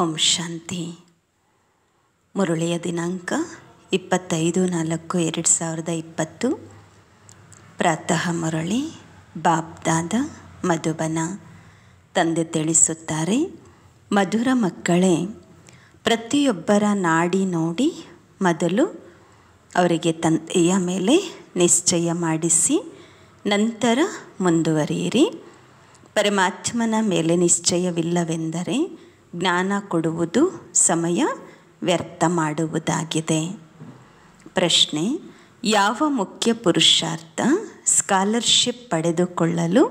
ಓಂ ಶಾಂತಿ ಮುರುಳಿಯ ದಿನಾಂಕ ಇಪ್ಪತ್ತೈದು ನಾಲ್ಕು ಎರಡು ಸಾವಿರದ ಇಪ್ಪತ್ತು ಪ್ರಾತಃ ಮುರಳಿ ಬಾಬ್ದಾದ ಮಧುಬನ ತಂದೆ ತಿಳಿಸುತ್ತಾರೆ ಮಧುರ ಮಕ್ಕಳೇ ಪ್ರತಿಯೊಬ್ಬರ ನಾಡಿ ನೋಡಿ ಮೊದಲು ಅವರಿಗೆ ತಂದೆಯ ಮೇಲೆ ನಿಶ್ಚಯ ಮಾಡಿಸಿ ನಂತರ ಮುಂದುವರಿಯಿರಿ ಪರಮಾತ್ಮನ ಮೇಲೆ ನಿಶ್ಚಯವಿಲ್ಲವೆಂದರೆ ಜ್ಞಾನ ಕೊಡುವುದು ಸಮಯ ವ್ಯರ್ಥ ಮಾಡುವುದಾಗಿದೆ ಪ್ರಶ್ನೆ ಯಾವ ಮುಖ್ಯ ಪುರುಷಾರ್ಥ ಸ್ಕಾಲರ್ಶಿಪ್ ಪಡೆದುಕೊಳ್ಳಲು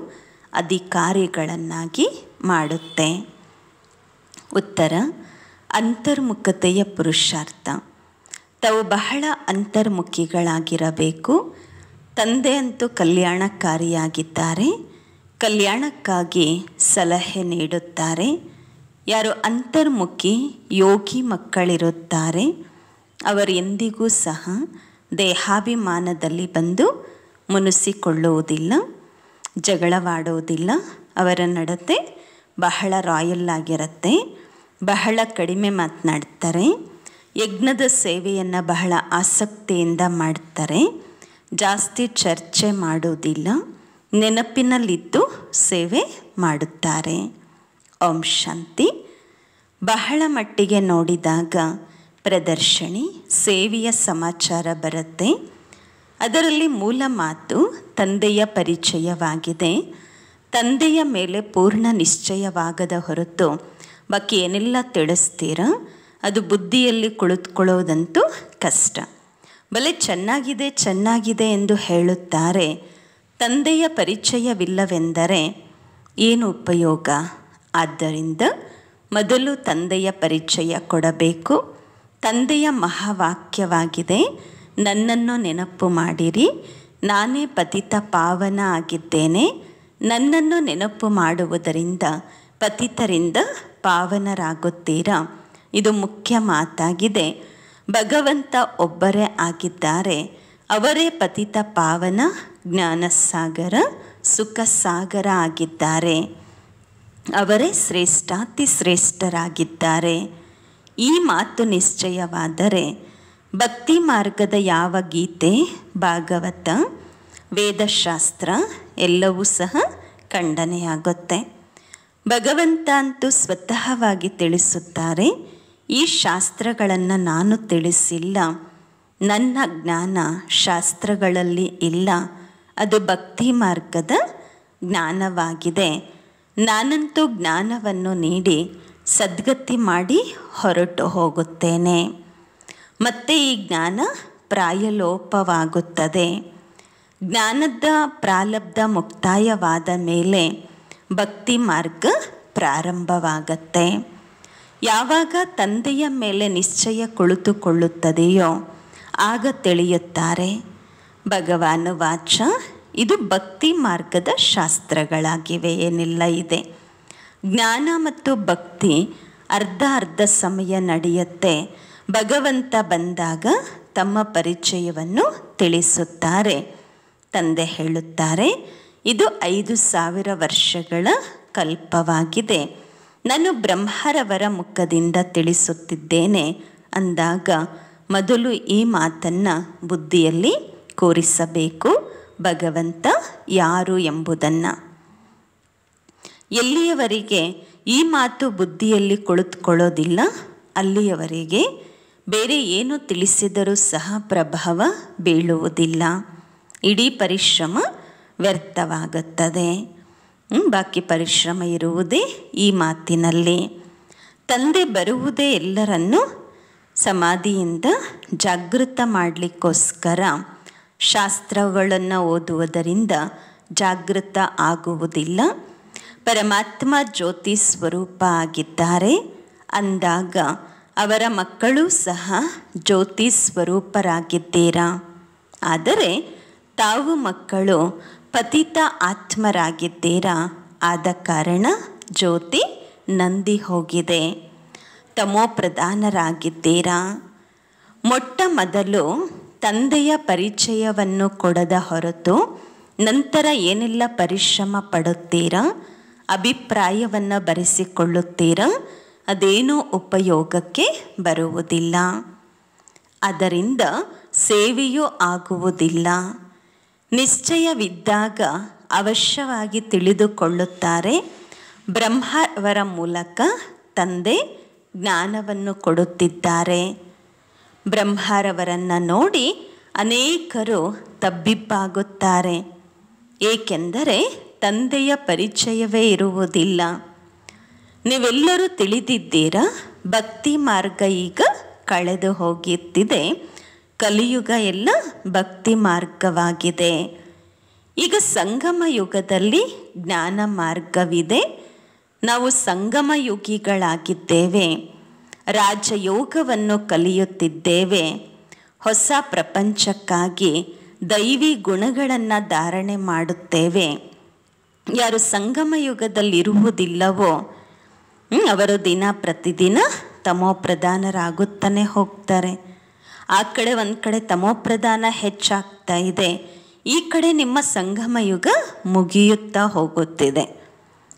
ಅಧಿಕಾರಿಗಳನ್ನಾಗಿ ಮಾಡುತ್ತೆ ಉತ್ತರ ಅಂತರ್ಮುಖತೆಯ ಪುರುಷಾರ್ಥ ತಾವು ಬಹಳ ಅಂತರ್ಮುಖಿಗಳಾಗಿರಬೇಕು ತಂದೆ ಅಂತೂ ಕಲ್ಯಾಣಕಾರಿಯಾಗಿದ್ದಾರೆ ಕಲ್ಯಾಣಕ್ಕಾಗಿ ಸಲಹೆ ನೀಡುತ್ತಾರೆ ಯಾರು ಅಂತರ್ಮುಖಿ ಯೋಗಿ ಮಕ್ಕಳಿರುತ್ತಾರೆ ಅವರು ಎಂದಿಗೂ ಸಹ ದೇಹಾಭಿಮಾನದಲ್ಲಿ ಬಂದು ಮುನಿಸಿಕೊಳ್ಳುವುದಿಲ್ಲ ಜಗಳವಾಡುವುದಿಲ್ಲ ಅವರ ನಡತೆ ಬಹಳ ರಾಯಲ್ ಆಗಿರುತ್ತೆ ಬಹಳ ಕಡಿಮೆ ಮಾತನಾಡ್ತಾರೆ ಯಜ್ಞದ ಸೇವೆಯನ್ನು ಬಹಳ ಆಸಕ್ತಿಯಿಂದ ಮಾಡ್ತಾರೆ ಜಾಸ್ತಿ ಚರ್ಚೆ ಮಾಡುವುದಿಲ್ಲ ನೆನಪಿನಲ್ಲಿದ್ದು ಸೇವೆ ಮಾಡುತ್ತಾರೆ ಓಂ ಶಾಂತಿ ಬಹಳ ಮಟ್ಟಿಗೆ ನೋಡಿದಾಗ ಪ್ರದರ್ಶನಿ ಸೇವೆಯ ಸಮಾಚಾರ ಬರುತ್ತೆ ಅದರಲ್ಲಿ ಮೂಲ ಮಾತು ತಂದೆಯ ಪರಿಚಯವಾಗಿದೆ ತಂದೆಯ ಮೇಲೆ ಪೂರ್ಣ ನಿಶ್ಚಯವಾಗದ ಹೊರತು ಬಾಕಿ ಏನೆಲ್ಲ ತಿಳಿಸ್ತೀರ ಅದು ಬುದ್ಧಿಯಲ್ಲಿ ಕುಳಿತುಕೊಳ್ಳೋದಂತೂ ಕಷ್ಟ ಬಲೆ ಚೆನ್ನಾಗಿದೆ ಚೆನ್ನಾಗಿದೆ ಎಂದು ಹೇಳುತ್ತಾರೆ ತಂದೆಯ ಪರಿಚಯವಿಲ್ಲವೆಂದರೆ ಏನು ಉಪಯೋಗ ಆದ್ದರಿಂದ ಮೊದಲು ತಂದೆಯ ಪರಿಚಯ ಕೊಡಬೇಕು ತಂದೆಯ ಮಹಾವಾಕ್ಯವಾಗಿದೆ ನನ್ನನ್ನು ನೆನಪು ಮಾಡಿರಿ ನಾನೇ ಪತಿತ ಪಾವನ ಆಗಿದ್ದೇನೆ ನನ್ನನ್ನು ನೆನಪು ಮಾಡುವುದರಿಂದ ಪತಿತರಿಂದ ಪಾವನರಾಗುತ್ತೀರಾ ಇದು ಮುಖ್ಯ ಮಾತಾಗಿದೆ ಭಗವಂತ ಒಬ್ಬರೇ ಆಗಿದ್ದಾರೆ ಅವರೇ ಪತಿತ ಪಾವನ ಜ್ಞಾನಸಾಗರ ಸುಖಸಾಗರ ಆಗಿದ್ದಾರೆ ಅವರೇ ಶ್ರೇಷ್ಠಾತಿ ಶ್ರೇಷ್ಠರಾಗಿದ್ದಾರೆ ಈ ಮಾತು ನಿಶ್ಚಯವಾದರೆ ಭಕ್ತಿ ಮಾರ್ಗದ ಯಾವ ಗೀತೆ ಭಾಗವತ ವೇದಶಾಸ್ತ್ರ ಎಲ್ಲವೂ ಸಹ ಖಂಡನೆಯಾಗುತ್ತೆ ಭಗವಂತ ಅಂತೂ ಸ್ವತಃವಾಗಿ ತಿಳಿಸುತ್ತಾರೆ ಈ ಶಾಸ್ತ್ರಗಳನ್ನು ನಾನು ತಿಳಿಸಿಲ್ಲ ನನ್ನ ಜ್ಞಾನ ಶಾಸ್ತ್ರಗಳಲ್ಲಿ ಇಲ್ಲ ಅದು ಭಕ್ತಿ ಮಾರ್ಗದ ಜ್ಞಾನವಾಗಿದೆ ನಾನಂತೂ ಜ್ಞಾನವನ್ನು ನೀಡಿ ಸದ್ಗತಿ ಮಾಡಿ ಹೊರಟು ಹೋಗುತ್ತೇನೆ ಮತ್ತೆ ಈ ಜ್ಞಾನ ಪ್ರಾಯಲೋಪವಾಗುತ್ತದೆ ಜ್ಞಾನದ ಪ್ರಾಲಬ್ಧ ಮುಕ್ತಾಯವಾದ ಮೇಲೆ ಭಕ್ತಿ ಮಾರ್ಗ ಪ್ರಾರಂಭವಾಗತ್ತೆ ಯಾವಾಗ ತಂದೆಯ ಮೇಲೆ ನಿಶ್ಚಯ ಕುಳಿತುಕೊಳ್ಳುತ್ತದೆಯೋ ಆಗ ತಿಳಿಯುತ್ತಾರೆ ಭಗವಾನು ವಾಚ ಇದು ಭಕ್ತಿ ಮಾರ್ಗದ ಶಾಸ್ತ್ರಗಳಾಗಿವೆ ಏನಿಲ್ಲ ಇದೆ ಜ್ಞಾನ ಮತ್ತು ಭಕ್ತಿ ಅರ್ಧ ಅರ್ಧ ಸಮಯ ನಡೆಯುತ್ತೆ ಭಗವಂತ ಬಂದಾಗ ತಮ್ಮ ಪರಿಚಯವನ್ನು ತಿಳಿಸುತ್ತಾರೆ ತಂದೆ ಹೇಳುತ್ತಾರೆ ಇದು ಐದು ಸಾವಿರ ವರ್ಷಗಳ ಕಲ್ಪವಾಗಿದೆ ನಾನು ಬ್ರಹ್ಮರವರ ಮುಖದಿಂದ ತಿಳಿಸುತ್ತಿದ್ದೇನೆ ಅಂದಾಗ ಮೊದಲು ಈ ಮಾತನ್ನು ಬುದ್ಧಿಯಲ್ಲಿ ಕೂರಿಸಬೇಕು ಭಗವಂತ ಯಾರು ಎಂಬುದನ್ನು ಎಲ್ಲಿಯವರೆಗೆ ಈ ಮಾತು ಬುದ್ಧಿಯಲ್ಲಿ ಕುಳಿತುಕೊಳ್ಳೋದಿಲ್ಲ ಅಲ್ಲಿಯವರೆಗೆ ಬೇರೆ ಏನು ತಿಳಿಸಿದರೂ ಸಹ ಪ್ರಭಾವ ಬೀಳುವುದಿಲ್ಲ ಇಡೀ ಪರಿಶ್ರಮ ವ್ಯರ್ಥವಾಗುತ್ತದೆ ಬಾಕಿ ಪರಿಶ್ರಮ ಇರುವುದೇ ಈ ಮಾತಿನಲ್ಲಿ ತಂದೆ ಬರುವುದೇ ಎಲ್ಲರನ್ನೂ ಸಮಾಧಿಯಿಂದ ಜಾಗೃತ ಮಾಡಲಿಕ್ಕೋಸ್ಕರ ಶಾಸ್ತ್ರಗಳನ್ನು ಓದುವುದರಿಂದ ಜಾಗೃತ ಆಗುವುದಿಲ್ಲ ಪರಮಾತ್ಮ ಜ್ಯೋತಿ ಸ್ವರೂಪ ಆಗಿದ್ದಾರೆ ಅಂದಾಗ ಅವರ ಮಕ್ಕಳು ಸಹ ಜ್ಯೋತಿ ಸ್ವರೂಪರಾಗಿದ್ದೀರಾ ಆದರೆ ತಾವು ಮಕ್ಕಳು ಪತಿತ ಆತ್ಮರಾಗಿದ್ದೀರಾ ಆದ ಕಾರಣ ಜ್ಯೋತಿ ನಂದಿ ಹೋಗಿದೆ ತಮೋ ಪ್ರಧಾನರಾಗಿದ್ದೀರಾ ಮೊಟ್ಟ ಮೊದಲು ತಂದೆಯ ಪರಿಚಯವನ್ನು ಕೊಡದ ಹೊರತು ನಂತರ ಏನೆಲ್ಲ ಪರಿಶ್ರಮ ಪಡುತ್ತೀರಾ ಅಭಿಪ್ರಾಯವನ್ನು ಬರೆಸಿಕೊಳ್ಳುತ್ತೀರಾ ಅದೇನೂ ಉಪಯೋಗಕ್ಕೆ ಬರುವುದಿಲ್ಲ ಅದರಿಂದ ಸೇವೆಯೂ ಆಗುವುದಿಲ್ಲ ನಿಶ್ಚಯವಿದ್ದಾಗ ಅವಶ್ಯವಾಗಿ ತಿಳಿದುಕೊಳ್ಳುತ್ತಾರೆ ಬ್ರಹ್ಮವರ ಮೂಲಕ ತಂದೆ ಜ್ಞಾನವನ್ನು ಕೊಡುತ್ತಿದ್ದಾರೆ ಬ್ರಹ್ಮರವರನ್ನು ನೋಡಿ ಅನೇಕರು ತಬ್ಬಿಬ್ಬಾಗುತ್ತಾರೆ ಏಕೆಂದರೆ ತಂದೆಯ ಪರಿಚಯವೇ ಇರುವುದಿಲ್ಲ ನೀವೆಲ್ಲರೂ ತಿಳಿದಿದ್ದೀರಾ ಭಕ್ತಿ ಮಾರ್ಗ ಈಗ ಕಳೆದು ಹೋಗುತ್ತಿದೆ ಕಲಿಯುಗ ಎಲ್ಲ ಭಕ್ತಿ ಮಾರ್ಗವಾಗಿದೆ ಈಗ ಸಂಗಮ ಯುಗದಲ್ಲಿ ಜ್ಞಾನ ಮಾರ್ಗವಿದೆ ನಾವು ಸಂಗಮ ಯುಗಿಗಳಾಗಿದ್ದೇವೆ ರಾಜಯೋಗವನ್ನು ಕಲಿಯುತ್ತಿದ್ದೇವೆ ಹೊಸ ಪ್ರಪಂಚಕ್ಕಾಗಿ ದೈವಿ ಗುಣಗಳನ್ನು ಧಾರಣೆ ಮಾಡುತ್ತೇವೆ ಯಾರು ಸಂಗಮ ಯುಗದಲ್ಲಿರುವುದಿಲ್ಲವೋ ಅವರು ದಿನ ಪ್ರತಿದಿನ ತಮೋಪ್ರಧಾನರಾಗುತ್ತಾನೆ ಹೋಗ್ತಾರೆ ಆ ಕಡೆ ಒಂದು ಕಡೆ ತಮೋಪ್ರಧಾನ ಹೆಚ್ಚಾಗ್ತಾ ಇದೆ ಈ ಕಡೆ ನಿಮ್ಮ ಸಂಗಮ ಯುಗ ಮುಗಿಯುತ್ತಾ ಹೋಗುತ್ತಿದೆ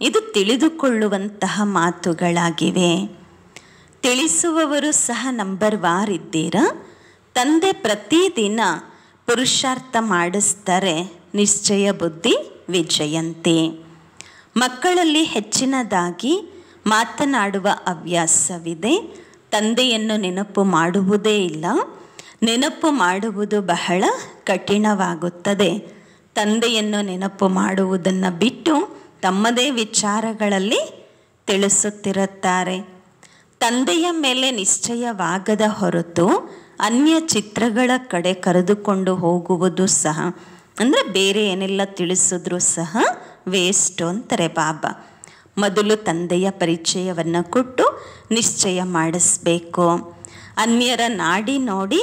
ಇದು ತಿಳಿದುಕೊಳ್ಳುವಂತಹ ಮಾತುಗಳಾಗಿವೆ ತಿಳಿಸುವವರು ಸಹ ನಂಬರ್ ವಾರ್ ಇದ್ದೀರಾ ತಂದೆ ಪ್ರತಿದಿನ ಪುರುಷಾರ್ಥ ಮಾಡಿಸ್ತಾರೆ ನಿಶ್ಚಯ ಬುದ್ಧಿ ವಿಜಯಂತಿ ಮಕ್ಕಳಲ್ಲಿ ಹೆಚ್ಚಿನದಾಗಿ ಮಾತನಾಡುವ ಹವ್ಯಾಸವಿದೆ ತಂದೆಯನ್ನು ನೆನಪು ಮಾಡುವುದೇ ಇಲ್ಲ ನೆನಪು ಮಾಡುವುದು ಬಹಳ ಕಠಿಣವಾಗುತ್ತದೆ ತಂದೆಯನ್ನು ನೆನಪು ಮಾಡುವುದನ್ನು ಬಿಟ್ಟು ತಮ್ಮದೇ ವಿಚಾರಗಳಲ್ಲಿ ತಿಳಿಸುತ್ತಿರುತ್ತಾರೆ ತಂದೆಯ ಮೇಲೆ ನಿಶ್ಚಯವಾಗದ ಹೊರತು ಅನ್ಯ ಚಿತ್ರಗಳ ಕಡೆ ಕರೆದುಕೊಂಡು ಹೋಗುವುದು ಸಹ ಅಂದರೆ ಬೇರೆ ಏನೆಲ್ಲ ತಿಳಿಸಿದ್ರು ಸಹ ವೇಸ್ಟು ಅಂತಾರೆ ಬಾಬಾ ಮೊದಲು ತಂದೆಯ ಪರಿಚಯವನ್ನು ಕೊಟ್ಟು ನಿಶ್ಚಯ ಮಾಡಿಸ್ಬೇಕು ಅನ್ಯರ ನಾಡಿ ನೋಡಿ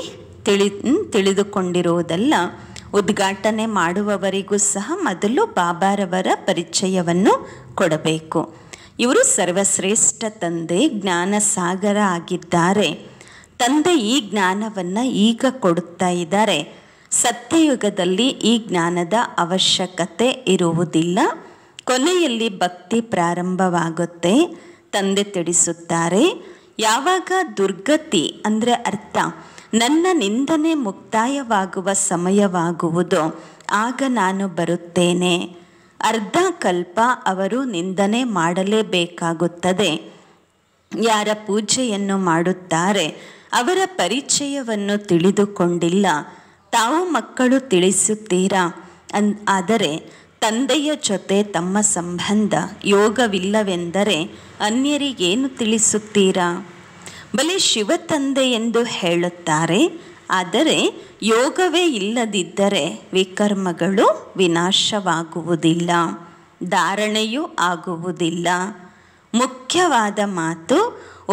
ತಿಳಿ ತಿಳಿದುಕೊಂಡಿರುವುದಲ್ಲ ಉದ್ಘಾಟನೆ ಮಾಡುವವರಿಗೂ ಸಹ ಮೊದಲು ಬಾಬಾರವರ ಪರಿಚಯವನ್ನು ಕೊಡಬೇಕು ಇವರು ಸರ್ವಶ್ರೇಷ್ಠ ತಂದೆ ಜ್ಞಾನ ಸಾಗರ ಆಗಿದ್ದಾರೆ ತಂದೆ ಈ ಜ್ಞಾನವನ್ನು ಈಗ ಕೊಡುತ್ತಾ ಇದ್ದಾರೆ ಸತ್ಯಯುಗದಲ್ಲಿ ಈ ಜ್ಞಾನದ ಅವಶ್ಯಕತೆ ಇರುವುದಿಲ್ಲ ಕೊನೆಯಲ್ಲಿ ಭಕ್ತಿ ಪ್ರಾರಂಭವಾಗುತ್ತೆ ತಂದೆ ತಿಳಿಸುತ್ತಾರೆ ಯಾವಾಗ ದುರ್ಗತಿ ಅಂದರೆ ಅರ್ಥ ನನ್ನ ನಿಂದನೆ ಮುಕ್ತಾಯವಾಗುವ ಸಮಯವಾಗುವುದು ಆಗ ನಾನು ಬರುತ್ತೇನೆ ಅರ್ಧಕಲ್ಪ ಅವರು ನಿಂದನೆ ಮಾಡಲೇಬೇಕಾಗುತ್ತದೆ ಯಾರ ಪೂಜೆಯನ್ನು ಮಾಡುತ್ತಾರೆ ಅವರ ಪರಿಚಯವನ್ನು ತಿಳಿದುಕೊಂಡಿಲ್ಲ ತಾವು ಮಕ್ಕಳು ತಿಳಿಸುತ್ತೀರಾ ಅನ್ ಆದರೆ ತಂದೆಯ ಜೊತೆ ತಮ್ಮ ಸಂಬಂಧ ಯೋಗವಿಲ್ಲವೆಂದರೆ ಅನ್ಯರಿಗೇನು ತಿಳಿಸುತ್ತೀರಾ ಬಲಿ ಶಿವ ತಂದೆ ಎಂದು ಹೇಳುತ್ತಾರೆ ಆದರೆ ಯೋಗವೇ ಇಲ್ಲದಿದ್ದರೆ ವಿಕರ್ಮಗಳು ವಿನಾಶವಾಗುವುದಿಲ್ಲ ಧಾರಣೆಯೂ ಆಗುವುದಿಲ್ಲ ಮುಖ್ಯವಾದ ಮಾತು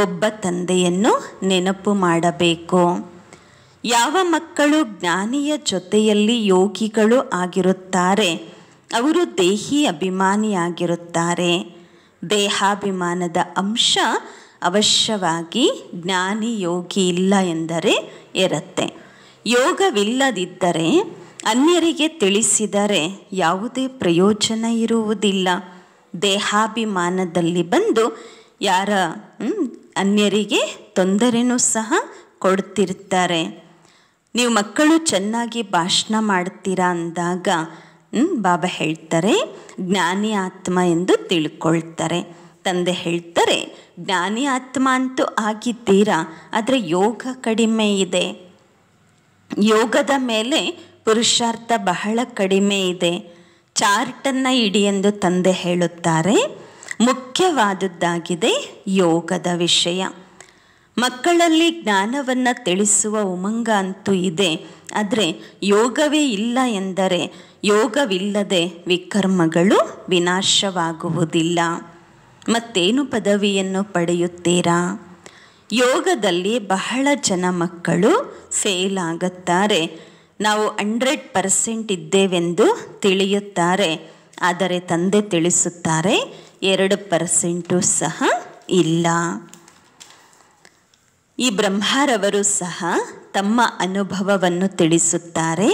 ಒಬ್ಬ ತಂದೆಯನ್ನು ನೆನಪು ಮಾಡಬೇಕು ಯಾವ ಮಕ್ಕಳು ಜ್ಞಾನಿಯ ಜೊತೆಯಲ್ಲಿ ಯೋಗಿಗಳು ಆಗಿರುತ್ತಾರೆ ಅವರು ದೇಹಿ ಅಭಿಮಾನಿಯಾಗಿರುತ್ತಾರೆ ದೇಹಾಭಿಮಾನದ ಅಂಶ ಅವಶ್ಯವಾಗಿ ಜ್ಞಾನಿ ಯೋಗಿ ಇಲ್ಲ ಎಂದರೆ ಇರುತ್ತೆ ಯೋಗವಿಲ್ಲದಿದ್ದರೆ ಅನ್ಯರಿಗೆ ತಿಳಿಸಿದರೆ ಯಾವುದೇ ಪ್ರಯೋಜನ ಇರುವುದಿಲ್ಲ ದೇಹಾಭಿಮಾನದಲ್ಲಿ ಬಂದು ಯಾರ ಅನ್ಯರಿಗೆ ತೊಂದರೆನೂ ಸಹ ಕೊಡ್ತಿರ್ತಾರೆ ನೀವು ಮಕ್ಕಳು ಚೆನ್ನಾಗಿ ಭಾಷಣ ಮಾಡ್ತೀರಾ ಅಂದಾಗ ಬಾಬಾ ಹೇಳ್ತಾರೆ ಜ್ಞಾನಿ ಆತ್ಮ ಎಂದು ತಿಳ್ಕೊಳ್ತಾರೆ ತಂದೆ ಹೇಳ್ತಾರೆ ಜ್ಞಾನಿ ಆತ್ಮ ಅಂತೂ ಆಗಿದ್ದೀರಾ ಆದರೆ ಯೋಗ ಕಡಿಮೆ ಇದೆ ಯೋಗದ ಮೇಲೆ ಪುರುಷಾರ್ಥ ಬಹಳ ಕಡಿಮೆ ಇದೆ ಚಾರ್ಟನ್ನು ಇಡಿ ಎಂದು ತಂದೆ ಹೇಳುತ್ತಾರೆ ಮುಖ್ಯವಾದದ್ದಾಗಿದೆ ಯೋಗದ ವಿಷಯ ಮಕ್ಕಳಲ್ಲಿ ಜ್ಞಾನವನ್ನು ತಿಳಿಸುವ ಉಮಂಗ ಅಂತೂ ಇದೆ ಆದರೆ ಯೋಗವೇ ಇಲ್ಲ ಎಂದರೆ ಯೋಗವಿಲ್ಲದೆ ವಿಕರ್ಮಗಳು ವಿನಾಶವಾಗುವುದಿಲ್ಲ ಮತ್ತೇನು ಪದವಿಯನ್ನು ಪಡೆಯುತ್ತೀರಾ ಯೋಗದಲ್ಲಿ ಬಹಳ ಜನ ಮಕ್ಕಳು ಫೇಲ್ ಆಗುತ್ತಾರೆ ನಾವು ಹಂಡ್ರೆಡ್ ಪರ್ಸೆಂಟ್ ಇದ್ದೇವೆಂದು ತಿಳಿಯುತ್ತಾರೆ ಆದರೆ ತಂದೆ ತಿಳಿಸುತ್ತಾರೆ ಎರಡು ಪರ್ಸೆಂಟು ಸಹ ಇಲ್ಲ ಈ ಬ್ರಹ್ಮಾರವರು ಸಹ ತಮ್ಮ ಅನುಭವವನ್ನು ತಿಳಿಸುತ್ತಾರೆ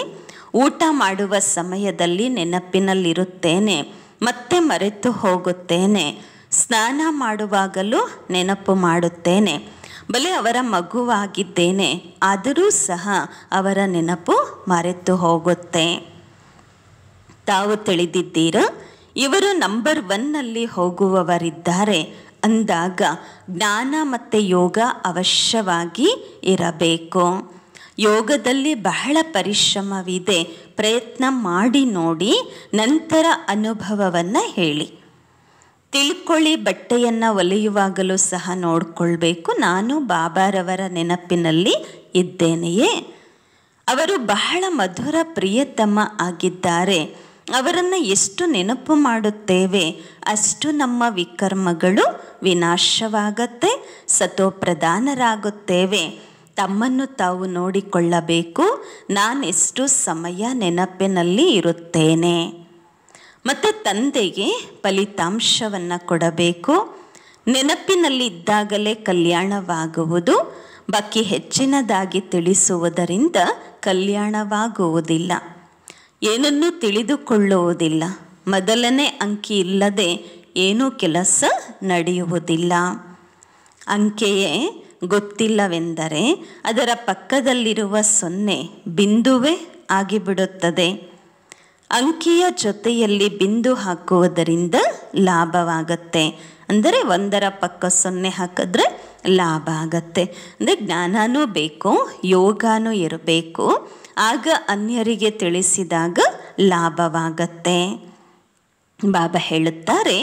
ಊಟ ಮಾಡುವ ಸಮಯದಲ್ಲಿ ನೆನಪಿನಲ್ಲಿರುತ್ತೇನೆ ಮತ್ತೆ ಮರೆತು ಹೋಗುತ್ತೇನೆ ಸ್ನಾನ ಮಾಡುವಾಗಲೂ ನೆನಪು ಮಾಡುತ್ತೇನೆ ಬಲೆ ಅವರ ಮಗುವಾಗಿದ್ದೇನೆ ಆದರೂ ಸಹ ಅವರ ನೆನಪು ಮರೆತು ಹೋಗುತ್ತೆ ತಾವು ತಿಳಿದಿದ್ದೀರ ಇವರು ನಂಬರ್ ಒನ್ನಲ್ಲಿ ಹೋಗುವವರಿದ್ದಾರೆ ಅಂದಾಗ ಜ್ಞಾನ ಮತ್ತು ಯೋಗ ಅವಶ್ಯವಾಗಿ ಇರಬೇಕು ಯೋಗದಲ್ಲಿ ಬಹಳ ಪರಿಶ್ರಮವಿದೆ ಪ್ರಯತ್ನ ಮಾಡಿ ನೋಡಿ ನಂತರ ಅನುಭವವನ್ನು ಹೇಳಿ ತಿಳ್ಕೊಳ್ಳಿ ಬಟ್ಟೆಯನ್ನು ಒಲೆಯುವಾಗಲೂ ಸಹ ನೋಡಿಕೊಳ್ಬೇಕು ನಾನು ಬಾಬಾರವರ ನೆನಪಿನಲ್ಲಿ ಇದ್ದೇನೆಯೇ ಅವರು ಬಹಳ ಮಧುರ ಪ್ರಿಯತಮ ಆಗಿದ್ದಾರೆ ಅವರನ್ನು ಎಷ್ಟು ನೆನಪು ಮಾಡುತ್ತೇವೆ ಅಷ್ಟು ನಮ್ಮ ವಿಕರ್ಮಗಳು ವಿನಾಶವಾಗತ್ತೆ ಸತೋಪ್ರಧಾನರಾಗುತ್ತೇವೆ ತಮ್ಮನ್ನು ತಾವು ನೋಡಿಕೊಳ್ಳಬೇಕು ನಾನೆಷ್ಟು ಸಮಯ ನೆನಪಿನಲ್ಲಿ ಇರುತ್ತೇನೆ ಮತ್ತು ತಂದೆಗೆ ಫಲಿತಾಂಶವನ್ನು ಕೊಡಬೇಕು ನೆನಪಿನಲ್ಲಿದ್ದಾಗಲೇ ಕಲ್ಯಾಣವಾಗುವುದು ಬಾಕಿ ಹೆಚ್ಚಿನದಾಗಿ ತಿಳಿಸುವುದರಿಂದ ಕಲ್ಯಾಣವಾಗುವುದಿಲ್ಲ ಏನನ್ನೂ ತಿಳಿದುಕೊಳ್ಳುವುದಿಲ್ಲ ಮೊದಲನೇ ಅಂಕಿ ಇಲ್ಲದೆ ಏನೂ ಕೆಲಸ ನಡೆಯುವುದಿಲ್ಲ ಅಂಕೆಯೇ ಗೊತ್ತಿಲ್ಲವೆಂದರೆ ಅದರ ಪಕ್ಕದಲ್ಲಿರುವ ಸೊನ್ನೆ ಬಿಂದುವೇ ಆಗಿಬಿಡುತ್ತದೆ ಅಂಕಿಯ ಜೊತೆಯಲ್ಲಿ ಬಿಂದು ಹಾಕುವುದರಿಂದ ಲಾಭವಾಗತ್ತೆ ಅಂದರೆ ಒಂದರ ಪಕ್ಕ ಸೊನ್ನೆ ಹಾಕಿದ್ರೆ ಲಾಭ ಆಗತ್ತೆ ಅಂದರೆ ಜ್ಞಾನನೂ ಬೇಕು ಯೋಗನೂ ಇರಬೇಕು ಆಗ ಅನ್ಯರಿಗೆ ತಿಳಿಸಿದಾಗ ಲಾಭವಾಗತ್ತೆ ಬಾಬಾ ಹೇಳುತ್ತಾರೆ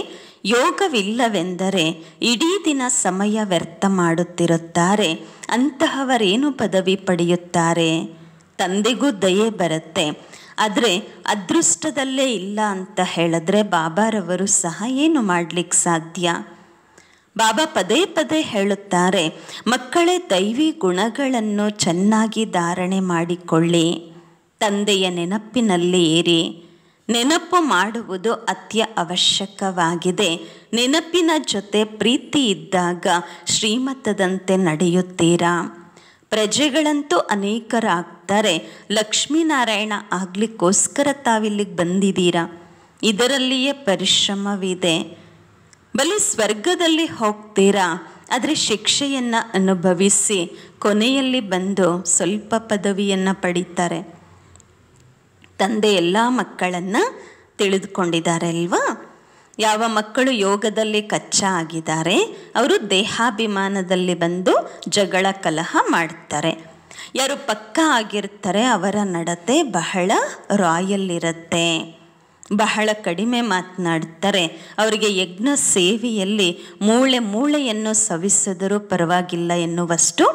ಯೋಗವಿಲ್ಲವೆಂದರೆ ಇಡೀ ದಿನ ಸಮಯ ವ್ಯರ್ಥ ಮಾಡುತ್ತಿರುತ್ತಾರೆ ಅಂತಹವರೇನು ಪದವಿ ಪಡೆಯುತ್ತಾರೆ ತಂದೆಗೂ ದಯೆ ಬರುತ್ತೆ ಆದರೆ ಅದೃಷ್ಟದಲ್ಲೇ ಇಲ್ಲ ಅಂತ ಹೇಳಿದ್ರೆ ಬಾಬಾರವರು ಸಹ ಏನು ಮಾಡಲಿಕ್ಕೆ ಸಾಧ್ಯ ಬಾಬಾ ಪದೇ ಪದೇ ಹೇಳುತ್ತಾರೆ ಮಕ್ಕಳೇ ದೈವಿ ಗುಣಗಳನ್ನು ಚೆನ್ನಾಗಿ ಧಾರಣೆ ಮಾಡಿಕೊಳ್ಳಿ ತಂದೆಯ ನೆನಪಿನಲ್ಲಿ ಏರಿ ನೆನಪು ಮಾಡುವುದು ಅತ್ಯ ಅವಶ್ಯಕವಾಗಿದೆ ನೆನಪಿನ ಜೊತೆ ಪ್ರೀತಿ ಇದ್ದಾಗ ಶ್ರೀಮತದಂತೆ ನಡೆಯುತ್ತೀರಾ ಪ್ರಜೆಗಳಂತೂ ಅನೇಕರ ಮಾಡ್ತಾರೆ ಲಕ್ಷ್ಮೀನಾರಾಯಣ ಆಗ್ಲಿಕ್ಕೋಸ್ಕರ ತಾವಿಲ್ಲಿಗೆ ಬಂದಿದ್ದೀರಾ ಇದರಲ್ಲಿಯೇ ಪರಿಶ್ರಮವಿದೆ ಬಲಿ ಸ್ವರ್ಗದಲ್ಲಿ ಹೋಗ್ತೀರಾ ಆದರೆ ಶಿಕ್ಷೆಯನ್ನು ಅನುಭವಿಸಿ ಕೊನೆಯಲ್ಲಿ ಬಂದು ಸ್ವಲ್ಪ ಪದವಿಯನ್ನು ಪಡೀತಾರೆ ತಂದೆ ಎಲ್ಲ ಮಕ್ಕಳನ್ನು ತಿಳಿದುಕೊಂಡಿದ್ದಾರೆ ಅಲ್ವಾ ಯಾವ ಮಕ್ಕಳು ಯೋಗದಲ್ಲಿ ಕಚ್ಚಾ ಆಗಿದ್ದಾರೆ ಅವರು ದೇಹಾಭಿಮಾನದಲ್ಲಿ ಬಂದು ಜಗಳ ಕಲಹ ಮಾಡ್ತಾರೆ ಯಾರು ಪಕ್ಕ ಆಗಿರ್ತಾರೆ ಅವರ ನಡತೆ ಬಹಳ ರಾಯಲ್ ಇರುತ್ತೆ ಬಹಳ ಕಡಿಮೆ ಮಾತನಾಡ್ತಾರೆ ಅವರಿಗೆ ಯಜ್ಞ ಸೇವೆಯಲ್ಲಿ ಮೂಳೆ ಮೂಳೆಯನ್ನು ಸವಿಸಿದರೂ ಪರವಾಗಿಲ್ಲ ಎನ್ನುವಷ್ಟು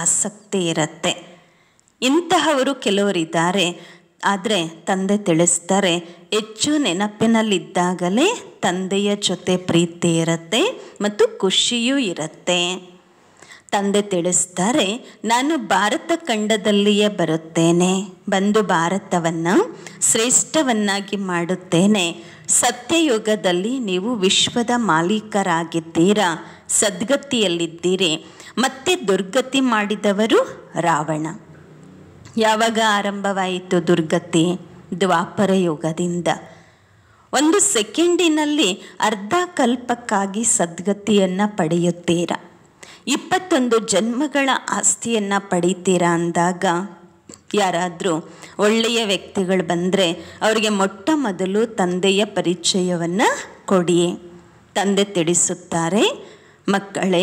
ಆಸಕ್ತಿ ಇರುತ್ತೆ ಇಂತಹವರು ಕೆಲವರಿದ್ದಾರೆ ಆದರೆ ತಂದೆ ತಿಳಿಸ್ತಾರೆ ಹೆಚ್ಚು ನೆನಪಿನಲ್ಲಿದ್ದಾಗಲೇ ತಂದೆಯ ಜೊತೆ ಪ್ರೀತಿ ಇರುತ್ತೆ ಮತ್ತು ಖುಷಿಯೂ ಇರುತ್ತೆ ತಂದೆ ತಿಳಿಸ್ತಾರೆ ನಾನು ಭಾರತ ಖಂಡದಲ್ಲಿಯೇ ಬರುತ್ತೇನೆ ಬಂದು ಭಾರತವನ್ನು ಶ್ರೇಷ್ಠವನ್ನಾಗಿ ಮಾಡುತ್ತೇನೆ ಸತ್ಯಯುಗದಲ್ಲಿ ನೀವು ವಿಶ್ವದ ಮಾಲೀಕರಾಗಿದ್ದೀರಾ ಸದ್ಗತಿಯಲ್ಲಿದ್ದೀರಿ ಮತ್ತೆ ದುರ್ಗತಿ ಮಾಡಿದವರು ರಾವಣ ಯಾವಾಗ ಆರಂಭವಾಯಿತು ದುರ್ಗತಿ ದ್ವಾಪರ ಯುಗದಿಂದ ಒಂದು ಸೆಕೆಂಡಿನಲ್ಲಿ ಅರ್ಧ ಕಲ್ಪಕ್ಕಾಗಿ ಸದ್ಗತಿಯನ್ನು ಪಡೆಯುತ್ತೀರಾ ಇಪ್ಪತ್ತೊಂದು ಜನ್ಮಗಳ ಆಸ್ತಿಯನ್ನು ಪಡಿತೀರಾ ಅಂದಾಗ ಯಾರಾದರೂ ಒಳ್ಳೆಯ ವ್ಯಕ್ತಿಗಳು ಬಂದರೆ ಅವರಿಗೆ ಮೊಟ್ಟ ಮೊದಲು ತಂದೆಯ ಪರಿಚಯವನ್ನು ಕೊಡಿ ತಂದೆ ತಿಳಿಸುತ್ತಾರೆ ಮಕ್ಕಳೇ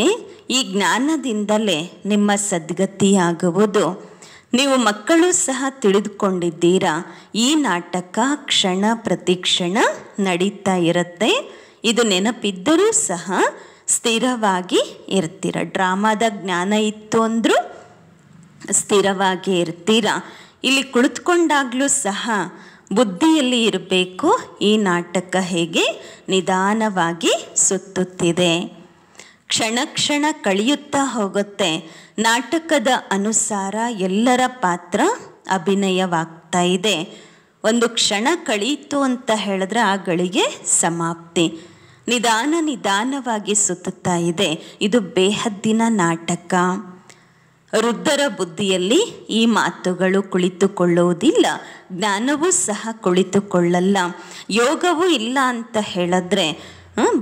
ಈ ಜ್ಞಾನದಿಂದಲೇ ನಿಮ್ಮ ಸದ್ಗತಿಯಾಗುವುದು ನೀವು ಮಕ್ಕಳು ಸಹ ತಿಳಿದುಕೊಂಡಿದ್ದೀರಾ ಈ ನಾಟಕ ಕ್ಷಣ ಪ್ರತಿಕ್ಷಣ ನಡೀತಾ ಇರುತ್ತೆ ಇದು ನೆನಪಿದ್ದರೂ ಸಹ ಸ್ಥಿರವಾಗಿ ಇರ್ತೀರ ಡ್ರಾಮಾದ ಜ್ಞಾನ ಇತ್ತು ಅಂದರೂ ಸ್ಥಿರವಾಗಿ ಇರ್ತೀರ ಇಲ್ಲಿ ಕುಳಿತುಕೊಂಡಾಗ್ಲೂ ಸಹ ಬುದ್ಧಿಯಲ್ಲಿ ಇರಬೇಕು ಈ ನಾಟಕ ಹೇಗೆ ನಿಧಾನವಾಗಿ ಸುತ್ತುತ್ತಿದೆ ಕ್ಷಣ ಕ್ಷಣ ಕಳೆಯುತ್ತಾ ಹೋಗುತ್ತೆ ನಾಟಕದ ಅನುಸಾರ ಎಲ್ಲರ ಪಾತ್ರ ಅಭಿನಯವಾಗ್ತಾ ಇದೆ ಒಂದು ಕ್ಷಣ ಕಳೀತು ಅಂತ ಹೇಳಿದ್ರೆ ಆ ಗಳಿಗೆ ಸಮಾಪ್ತಿ ನಿಧಾನ ನಿಧಾನವಾಗಿ ಸುತ್ತುತ್ತಾ ಇದೆ ಇದು ಬೇಹದ್ದಿನ ನಾಟಕ ವೃದ್ಧರ ಬುದ್ಧಿಯಲ್ಲಿ ಈ ಮಾತುಗಳು ಕುಳಿತುಕೊಳ್ಳುವುದಿಲ್ಲ ಜ್ಞಾನವೂ ಸಹ ಕುಳಿತುಕೊಳ್ಳಲ್ಲ ಯೋಗವೂ ಇಲ್ಲ ಅಂತ ಹೇಳಿದ್ರೆ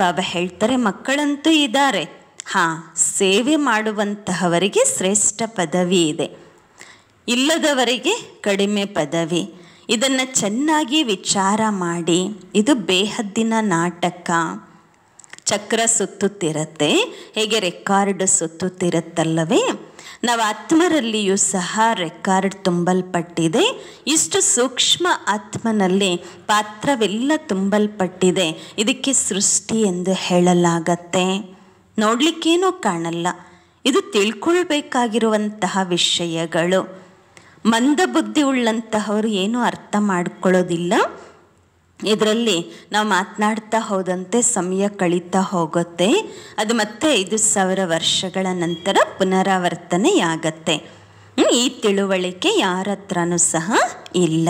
ಬಾಬಾ ಹೇಳ್ತಾರೆ ಮಕ್ಕಳಂತೂ ಇದ್ದಾರೆ ಹಾಂ ಸೇವೆ ಮಾಡುವಂತಹವರಿಗೆ ಶ್ರೇಷ್ಠ ಪದವಿ ಇದೆ ಇಲ್ಲದವರಿಗೆ ಕಡಿಮೆ ಪದವಿ ಇದನ್ನು ಚೆನ್ನಾಗಿ ವಿಚಾರ ಮಾಡಿ ಇದು ಬೇಹದ್ದಿನ ನಾಟಕ ಚಕ್ರ ಸುತ್ತುತ್ತಿರುತ್ತೆ ಹೇಗೆ ರೆಕಾರ್ಡ್ ಸುತ್ತುತ್ತಿರುತ್ತಲ್ಲವೇ ನಾವು ಆತ್ಮರಲ್ಲಿಯೂ ಸಹ ರೆಕಾರ್ಡ್ ತುಂಬಲ್ಪಟ್ಟಿದೆ ಇಷ್ಟು ಸೂಕ್ಷ್ಮ ಆತ್ಮನಲ್ಲಿ ಪಾತ್ರವೆಲ್ಲ ತುಂಬಲ್ಪಟ್ಟಿದೆ ಇದಕ್ಕೆ ಸೃಷ್ಟಿ ಎಂದು ಹೇಳಲಾಗತ್ತೆ ನೋಡಲಿಕ್ಕೇನೂ ಕಾಣಲ್ಲ ಇದು ತಿಳ್ಕೊಳ್ಬೇಕಾಗಿರುವಂತಹ ವಿಷಯಗಳು ಬುದ್ಧಿ ಉಳ್ಳಂತಹವರು ಏನೂ ಅರ್ಥ ಮಾಡ್ಕೊಳ್ಳೋದಿಲ್ಲ ಇದರಲ್ಲಿ ನಾವು ಮಾತನಾಡ್ತಾ ಹೋದಂತೆ ಸಮಯ ಕಳೀತಾ ಹೋಗುತ್ತೆ ಅದು ಮತ್ತೆ ಐದು ಸಾವಿರ ವರ್ಷಗಳ ನಂತರ ಪುನರಾವರ್ತನೆಯಾಗತ್ತೆ ಈ ತಿಳುವಳಿಕೆ ಯಾರ ಹತ್ರನೂ ಸಹ ಇಲ್ಲ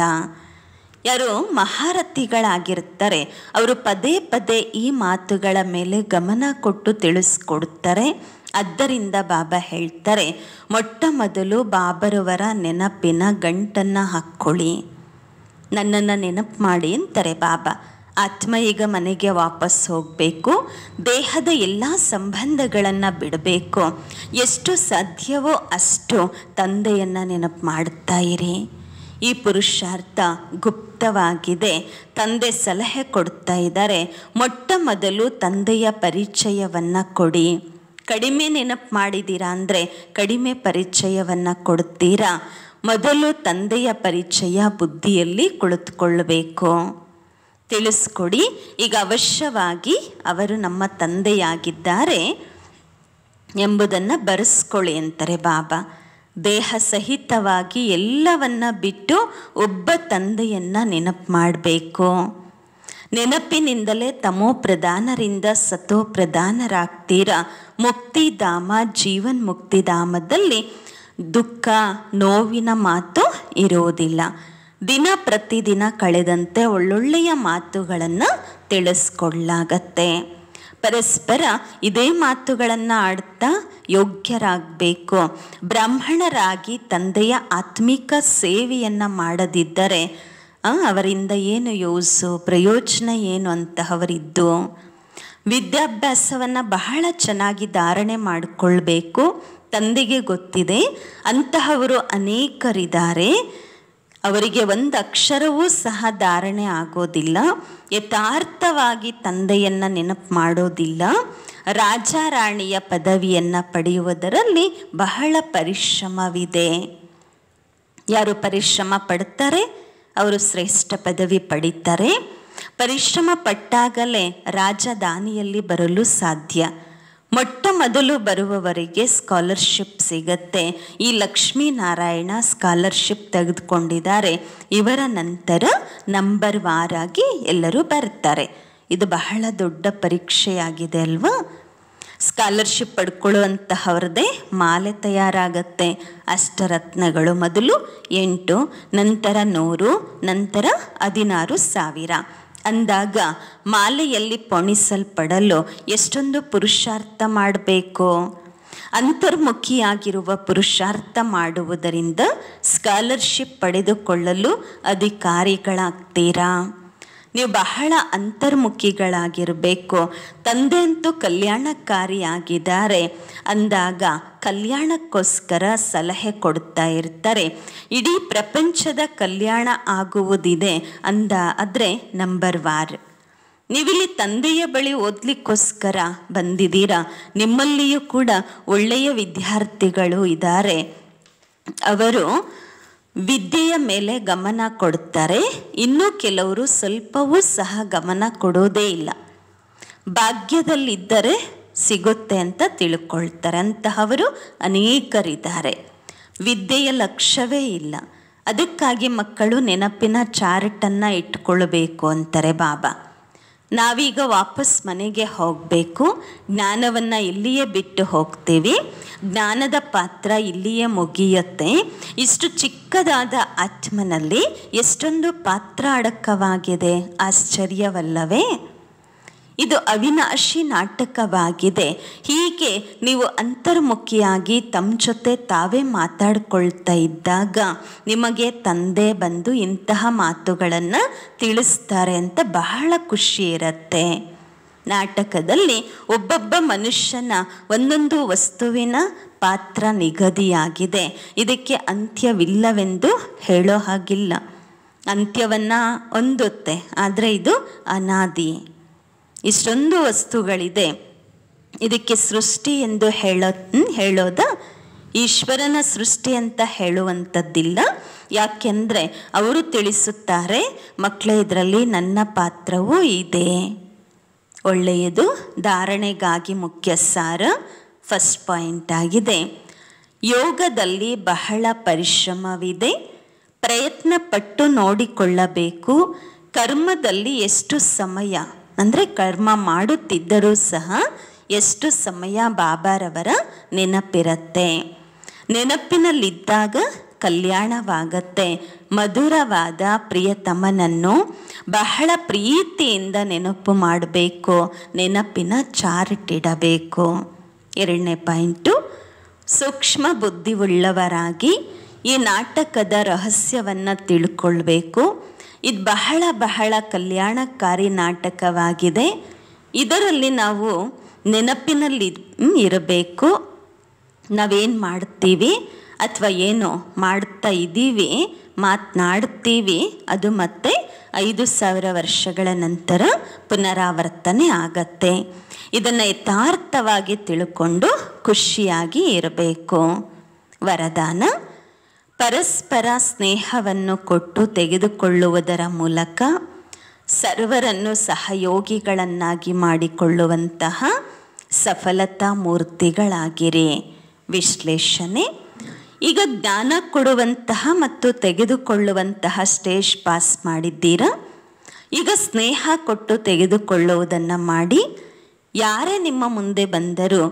ಯಾರು ಮಹಾರಥಿಗಳಾಗಿರ್ತಾರೆ ಅವರು ಪದೇ ಪದೇ ಈ ಮಾತುಗಳ ಮೇಲೆ ಗಮನ ಕೊಟ್ಟು ತಿಳಿಸ್ಕೊಡ್ತಾರೆ ಆದ್ದರಿಂದ ಬಾಬಾ ಹೇಳ್ತಾರೆ ಮೊಟ್ಟ ಮೊದಲು ಬಾಬರವರ ನೆನಪಿನ ಗಂಟನ್ನು ಹಾಕ್ಕೊಳ್ಳಿ ನನ್ನನ್ನು ನೆನಪು ಮಾಡಿ ಅಂತಾರೆ ಬಾಬಾ ಆತ್ಮ ಈಗ ಮನೆಗೆ ವಾಪಸ್ ಹೋಗಬೇಕು ದೇಹದ ಎಲ್ಲ ಸಂಬಂಧಗಳನ್ನು ಬಿಡಬೇಕು ಎಷ್ಟು ಸಾಧ್ಯವೋ ಅಷ್ಟು ತಂದೆಯನ್ನು ನೆನಪು ಮಾಡುತ್ತಾ ಇರಿ ಈ ಪುರುಷಾರ್ಥ ಗುಪ್ತವಾಗಿದೆ ತಂದೆ ಸಲಹೆ ಕೊಡ್ತಾ ಇದ್ದಾರೆ ಮೊಟ್ಟ ಮೊದಲು ತಂದೆಯ ಪರಿಚಯವನ್ನು ಕೊಡಿ ಕಡಿಮೆ ನೆನಪು ಮಾಡಿದ್ದೀರಾ ಅಂದರೆ ಕಡಿಮೆ ಪರಿಚಯವನ್ನು ಕೊಡ್ತೀರಾ ಮೊದಲು ತಂದೆಯ ಪರಿಚಯ ಬುದ್ಧಿಯಲ್ಲಿ ಕುಳಿತುಕೊಳ್ಳಬೇಕು ತಿಳಿಸ್ಕೊಡಿ ಈಗ ಅವಶ್ಯವಾಗಿ ಅವರು ನಮ್ಮ ತಂದೆಯಾಗಿದ್ದಾರೆ ಎಂಬುದನ್ನು ಬರೆಸ್ಕೊಳ್ಳಿ ಅಂತಾರೆ ಬಾಬಾ ದೇಹ ಸಹಿತವಾಗಿ ಎಲ್ಲವನ್ನ ಬಿಟ್ಟು ಒಬ್ಬ ತಂದೆಯನ್ನು ನೆನಪು ಮಾಡಬೇಕು ನೆನಪಿನಿಂದಲೇ ತಮೋ ಪ್ರಧಾನರಿಂದ ಸತೋ ಪ್ರಧಾನರಾಗ್ತೀರ ಮುಕ್ತಿಧಾಮ ಜೀವನ್ ಮುಕ್ತಿಧಾಮದಲ್ಲಿ ದುಃಖ ನೋವಿನ ಮಾತು ಇರುವುದಿಲ್ಲ ದಿನ ಪ್ರತಿದಿನ ಕಳೆದಂತೆ ಒಳ್ಳೊಳ್ಳೆಯ ಮಾತುಗಳನ್ನು ತಿಳಿಸ್ಕೊಳ್ಳಾಗತ್ತೆ ಪರಸ್ಪರ ಇದೇ ಮಾತುಗಳನ್ನು ಆಡ್ತಾ ಯೋಗ್ಯರಾಗಬೇಕು ಬ್ರಾಹ್ಮಣರಾಗಿ ತಂದೆಯ ಆತ್ಮಿಕ ಸೇವೆಯನ್ನು ಮಾಡದಿದ್ದರೆ ಅವರಿಂದ ಏನು ಯೋಸು ಪ್ರಯೋಜನ ಏನು ಅಂತಹವರಿದ್ದು ವಿದ್ಯಾಭ್ಯಾಸವನ್ನು ಬಹಳ ಚೆನ್ನಾಗಿ ಧಾರಣೆ ಮಾಡಿಕೊಳ್ಬೇಕು ತಂದೆಗೆ ಗೊತ್ತಿದೆ ಅಂತಹವರು ಅನೇಕರಿದ್ದಾರೆ ಅವರಿಗೆ ಒಂದು ಅಕ್ಷರವೂ ಸಹ ಧಾರಣೆ ಆಗೋದಿಲ್ಲ ಯಥಾರ್ಥವಾಗಿ ತಂದೆಯನ್ನು ನೆನಪು ಮಾಡೋದಿಲ್ಲ ರಾಜಾರಾಣಿಯ ರಾಣಿಯ ಪದವಿಯನ್ನು ಪಡೆಯುವುದರಲ್ಲಿ ಬಹಳ ಪರಿಶ್ರಮವಿದೆ ಯಾರು ಪರಿಶ್ರಮ ಪಡ್ತಾರೆ ಅವರು ಶ್ರೇಷ್ಠ ಪದವಿ ಪಡೀತಾರೆ ಪರಿಶ್ರಮ ಪಟ್ಟಾಗಲೇ ರಾಜಧಾನಿಯಲ್ಲಿ ಬರಲು ಸಾಧ್ಯ ಮೊಟ್ಟ ಮೊದಲು ಬರುವವರಿಗೆ ಸ್ಕಾಲರ್ಶಿಪ್ ಸಿಗತ್ತೆ ಈ ಲಕ್ಷ್ಮೀನಾರಾಯಣ ಸ್ಕಾಲರ್ಶಿಪ್ ತೆಗೆದುಕೊಂಡಿದ್ದಾರೆ ಇವರ ನಂತರ ನಂಬರ್ ವಾರಾಗಿ ಎಲ್ಲರೂ ಬರ್ತಾರೆ ಇದು ಬಹಳ ದೊಡ್ಡ ಪರೀಕ್ಷೆಯಾಗಿದೆ ಅಲ್ವಾ ಸ್ಕಾಲರ್ಶಿಪ್ ಪಡ್ಕೊಳ್ಳುವಂತಹವ್ರದ್ದೇ ಮಾಲೆ ತಯಾರಾಗತ್ತೆ ಅಷ್ಟರತ್ನಗಳು ಮೊದಲು ಎಂಟು ನಂತರ ನೂರು ನಂತರ ಹದಿನಾರು ಸಾವಿರ ಅಂದಾಗ ಮಾಲೆಯಲ್ಲಿ ಪೊಣಿಸಲ್ಪಡಲು ಎಷ್ಟೊಂದು ಪುರುಷಾರ್ಥ ಮಾಡಬೇಕು ಅಂತರ್ಮುಖಿಯಾಗಿರುವ ಪುರುಷಾರ್ಥ ಮಾಡುವುದರಿಂದ ಸ್ಕಾಲರ್ಶಿಪ್ ಪಡೆದುಕೊಳ್ಳಲು ಅಧಿಕಾರಿಗಳಾಗ್ತೀರಾ ನೀವು ಬಹಳ ಅಂತರ್ಮುಖಿಗಳಾಗಿರಬೇಕು ತಂದೆ ಅಂತೂ ಕಲ್ಯಾಣಕಾರಿಯಾಗಿದ್ದಾರೆ ಅಂದಾಗ ಕಲ್ಯಾಣಕ್ಕೋಸ್ಕರ ಸಲಹೆ ಕೊಡ್ತಾ ಇರ್ತಾರೆ ಇಡೀ ಪ್ರಪಂಚದ ಕಲ್ಯಾಣ ಆಗುವುದಿದೆ ಅಂದ ಆದರೆ ನಂಬರ್ ವಾರ್ ನೀವಿಲ್ಲಿ ತಂದೆಯ ಬಳಿ ಓದ್ಲಿಕ್ಕೋಸ್ಕರ ಬಂದಿದ್ದೀರಾ ನಿಮ್ಮಲ್ಲಿಯೂ ಕೂಡ ಒಳ್ಳೆಯ ವಿದ್ಯಾರ್ಥಿಗಳು ಇದ್ದಾರೆ ಅವರು ವಿದ್ಯೆಯ ಮೇಲೆ ಗಮನ ಕೊಡುತ್ತಾರೆ ಇನ್ನೂ ಕೆಲವರು ಸ್ವಲ್ಪವೂ ಸಹ ಗಮನ ಕೊಡೋದೇ ಇಲ್ಲ ಭಾಗ್ಯದಲ್ಲಿದ್ದರೆ ಸಿಗುತ್ತೆ ಅಂತ ತಿಳ್ಕೊಳ್ತಾರೆ ಅಂತಹವರು ಅನೇಕರಿದ್ದಾರೆ ವಿದ್ಯೆಯ ಲಕ್ಷ್ಯವೇ ಇಲ್ಲ ಅದಕ್ಕಾಗಿ ಮಕ್ಕಳು ನೆನಪಿನ ಚಾರ್ಟನ್ನು ಇಟ್ಕೊಳ್ಬೇಕು ಅಂತಾರೆ ಬಾಬಾ ನಾವೀಗ ವಾಪಸ್ ಮನೆಗೆ ಹೋಗಬೇಕು ಜ್ಞಾನವನ್ನು ಇಲ್ಲಿಯೇ ಬಿಟ್ಟು ಹೋಗ್ತೀವಿ ಜ್ಞಾನದ ಪಾತ್ರ ಇಲ್ಲಿಯೇ ಮುಗಿಯುತ್ತೆ ಇಷ್ಟು ಚಿಕ್ಕದಾದ ಆತ್ಮನಲ್ಲಿ ಎಷ್ಟೊಂದು ಪಾತ್ರ ಅಡಕವಾಗಿದೆ ಆಶ್ಚರ್ಯವಲ್ಲವೇ ಇದು ಅವಿನಾಶಿ ನಾಟಕವಾಗಿದೆ ಹೀಗೆ ನೀವು ಅಂತರ್ಮುಖಿಯಾಗಿ ತಮ್ಮ ಜೊತೆ ತಾವೇ ಮಾತಾಡ್ಕೊಳ್ತಾ ಇದ್ದಾಗ ನಿಮಗೆ ತಂದೆ ಬಂದು ಇಂತಹ ಮಾತುಗಳನ್ನು ತಿಳಿಸ್ತಾರೆ ಅಂತ ಬಹಳ ಖುಷಿ ಇರುತ್ತೆ ನಾಟಕದಲ್ಲಿ ಒಬ್ಬೊಬ್ಬ ಮನುಷ್ಯನ ಒಂದೊಂದು ವಸ್ತುವಿನ ಪಾತ್ರ ನಿಗದಿಯಾಗಿದೆ ಇದಕ್ಕೆ ಅಂತ್ಯವಿಲ್ಲವೆಂದು ಹೇಳೋ ಹಾಗಿಲ್ಲ ಅಂತ್ಯವನ್ನು ಹೊಂದುತ್ತೆ ಆದರೆ ಇದು ಅನಾದಿ ಇಷ್ಟೊಂದು ವಸ್ತುಗಳಿದೆ ಇದಕ್ಕೆ ಸೃಷ್ಟಿ ಎಂದು ಹೇಳೋ ಹೇಳೋದ ಈಶ್ವರನ ಸೃಷ್ಟಿ ಅಂತ ಹೇಳುವಂಥದ್ದಿಲ್ಲ ಯಾಕೆಂದರೆ ಅವರು ತಿಳಿಸುತ್ತಾರೆ ಮಕ್ಕಳೇ ಇದರಲ್ಲಿ ನನ್ನ ಪಾತ್ರವೂ ಇದೆ ಒಳ್ಳೆಯದು ಧಾರಣೆಗಾಗಿ ಮುಖ್ಯ ಸಾರ ಫಸ್ಟ್ ಪಾಯಿಂಟ್ ಆಗಿದೆ ಯೋಗದಲ್ಲಿ ಬಹಳ ಪರಿಶ್ರಮವಿದೆ ಪ್ರಯತ್ನ ಪಟ್ಟು ನೋಡಿಕೊಳ್ಳಬೇಕು ಕರ್ಮದಲ್ಲಿ ಎಷ್ಟು ಸಮಯ ಅಂದರೆ ಕರ್ಮ ಮಾಡುತ್ತಿದ್ದರೂ ಸಹ ಎಷ್ಟು ಸಮಯ ಬಾಬಾರವರ ನೆನಪಿರುತ್ತೆ ನೆನಪಿನಲ್ಲಿದ್ದಾಗ ಕಲ್ಯಾಣವಾಗತ್ತೆ ಮಧುರವಾದ ಪ್ರಿಯತಮನನ್ನು ಬಹಳ ಪ್ರೀತಿಯಿಂದ ನೆನಪು ಮಾಡಬೇಕು ನೆನಪಿನ ಚಾರಿಟ್ಟಿಡಬೇಕು ಎರಡನೇ ಪಾಯಿಂಟು ಸೂಕ್ಷ್ಮ ಉಳ್ಳವರಾಗಿ ಈ ನಾಟಕದ ರಹಸ್ಯವನ್ನು ತಿಳ್ಕೊಳ್ಬೇಕು ಇದು ಬಹಳ ಬಹಳ ಕಲ್ಯಾಣಕಾರಿ ನಾಟಕವಾಗಿದೆ ಇದರಲ್ಲಿ ನಾವು ನೆನಪಿನಲ್ಲಿ ಇರಬೇಕು ನಾವೇನು ಮಾಡ್ತೀವಿ ಅಥವಾ ಏನು ಮಾಡ್ತಾ ಇದ್ದೀವಿ ಮಾತನಾಡ್ತೀವಿ ಅದು ಮತ್ತೆ ಐದು ಸಾವಿರ ವರ್ಷಗಳ ನಂತರ ಪುನರಾವರ್ತನೆ ಆಗತ್ತೆ ಇದನ್ನು ಯಥಾರ್ಥವಾಗಿ ತಿಳ್ಕೊಂಡು ಖುಷಿಯಾಗಿ ಇರಬೇಕು ವರದಾನ ಪರಸ್ಪರ ಸ್ನೇಹವನ್ನು ಕೊಟ್ಟು ತೆಗೆದುಕೊಳ್ಳುವುದರ ಮೂಲಕ ಸರ್ವರನ್ನು ಸಹಯೋಗಿಗಳನ್ನಾಗಿ ಮಾಡಿಕೊಳ್ಳುವಂತಹ ಸಫಲತಾ ಮೂರ್ತಿಗಳಾಗಿರಿ ವಿಶ್ಲೇಷಣೆ ಈಗ ಜ್ಞಾನ ಕೊಡುವಂತಹ ಮತ್ತು ತೆಗೆದುಕೊಳ್ಳುವಂತಹ ಸ್ಟೇಜ್ ಪಾಸ್ ಮಾಡಿದ್ದೀರಾ ಈಗ ಸ್ನೇಹ ಕೊಟ್ಟು ತೆಗೆದುಕೊಳ್ಳುವುದನ್ನು ಮಾಡಿ ಯಾರೇ ನಿಮ್ಮ ಮುಂದೆ ಬಂದರೂ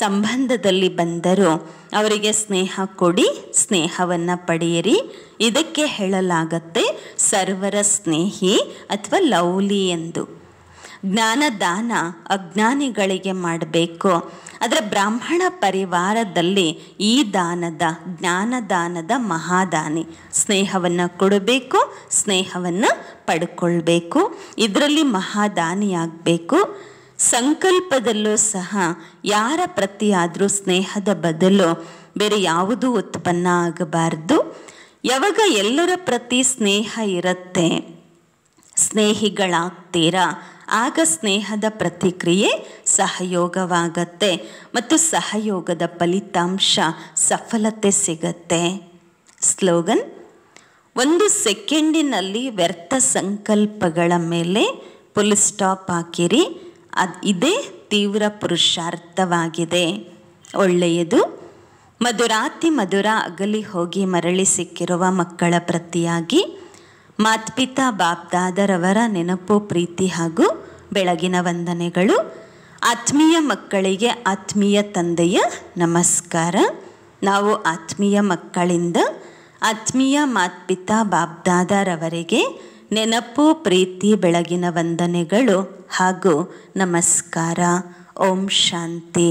ಸಂಬಂಧದಲ್ಲಿ ಬಂದರೂ ಅವರಿಗೆ ಸ್ನೇಹ ಕೊಡಿ ಸ್ನೇಹವನ್ನು ಪಡೆಯಿರಿ ಇದಕ್ಕೆ ಹೇಳಲಾಗತ್ತೆ ಸರ್ವರ ಸ್ನೇಹಿ ಅಥವಾ ಲವ್ಲಿ ಎಂದು ಜ್ಞಾನದಾನ ಅಜ್ಞಾನಿಗಳಿಗೆ ಮಾಡಬೇಕು ಅದರ ಬ್ರಾಹ್ಮಣ ಪರಿವಾರದಲ್ಲಿ ಈ ದಾನದ ಜ್ಞಾನದಾನದ ಮಹಾದಾನಿ ಸ್ನೇಹವನ್ನು ಕೊಡಬೇಕು ಸ್ನೇಹವನ್ನು ಪಡ್ಕೊಳ್ಬೇಕು ಇದರಲ್ಲಿ ಮಹಾದಾನಿಯಾಗಬೇಕು ಸಂಕಲ್ಪದಲ್ಲೂ ಸಹ ಯಾರ ಪ್ರತಿಯಾದರೂ ಸ್ನೇಹದ ಬದಲು ಬೇರೆ ಯಾವುದೂ ಉತ್ಪನ್ನ ಆಗಬಾರ್ದು ಯಾವಾಗ ಎಲ್ಲರ ಪ್ರತಿ ಸ್ನೇಹ ಇರುತ್ತೆ ಸ್ನೇಹಿಗಳಾಗ್ತೀರಾ ಆಗ ಸ್ನೇಹದ ಪ್ರತಿಕ್ರಿಯೆ ಸಹಯೋಗವಾಗತ್ತೆ ಮತ್ತು ಸಹಯೋಗದ ಫಲಿತಾಂಶ ಸಫಲತೆ ಸಿಗತ್ತೆ ಸ್ಲೋಗನ್ ಒಂದು ಸೆಕೆಂಡಿನಲ್ಲಿ ವ್ಯರ್ಥ ಸಂಕಲ್ಪಗಳ ಮೇಲೆ ಪುಲ್ ಸ್ಟಾಪ್ ಹಾಕಿರಿ ಅದು ಇದೇ ತೀವ್ರ ಪುರುಷಾರ್ಥವಾಗಿದೆ ಒಳ್ಳೆಯದು ಮಧುರಾತಿ ಮಧುರ ಅಗಲಿ ಹೋಗಿ ಮರಳಿ ಸಿಕ್ಕಿರುವ ಮಕ್ಕಳ ಪ್ರತಿಯಾಗಿ ಮಾತ್ಪಿತಾ ಬಾಪ್ದಾದರವರ ನೆನಪು ಪ್ರೀತಿ ಹಾಗೂ ಬೆಳಗಿನ ವಂದನೆಗಳು ಆತ್ಮೀಯ ಮಕ್ಕಳಿಗೆ ಆತ್ಮೀಯ ತಂದೆಯ ನಮಸ್ಕಾರ ನಾವು ಆತ್ಮೀಯ ಮಕ್ಕಳಿಂದ ಆತ್ಮೀಯ ಮಾತ್ಪಿತಾ ಬಾಬ್ದಾದರವರಿಗೆ ನೆನಪು ಪ್ರೀತಿ ಬೆಳಗಿನ ವಂದನೆಗಳು ಹಾಗೂ ನಮಸ್ಕಾರ ಓಂ ಶಾಂತಿ